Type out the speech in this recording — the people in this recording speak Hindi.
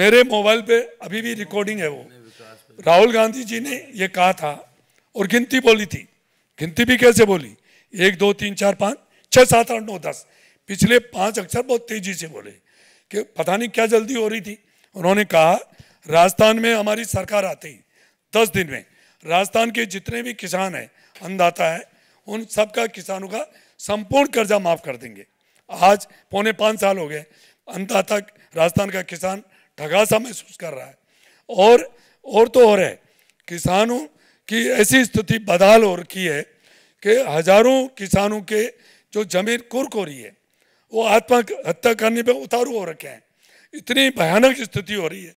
मेरे मोबाइल पे अभी भी रिकॉर्डिंग है वो राहुल गांधी जी ने ये कहा था और गिनती बोली थी गिनती भी कैसे बोली एक दो तीन चार पाँच छः सात आठ नौ दस पिछले पाँच अक्षर बहुत तेजी से बोले कि पता नहीं क्या जल्दी हो रही थी उन्होंने कहा राजस्थान में हमारी सरकार आती दस दिन में राजस्थान के जितने भी किसान हैं अन्नदाता है उन सबका किसानों का संपूर्ण कर्जा माफ़ कर देंगे आज पौने पाँच साल हो गए अन्नदाता राजस्थान का किसान थका सा महसूस कर रहा है और और तो और है किसानों की ऐसी स्थिति बदहाल हो रखी है कि हजारों किसानों के जो जमीन कुर्क हो रही है वो आत्महत्या करने पर उतारू हो रखे हैं इतनी भयानक स्थिति हो रही है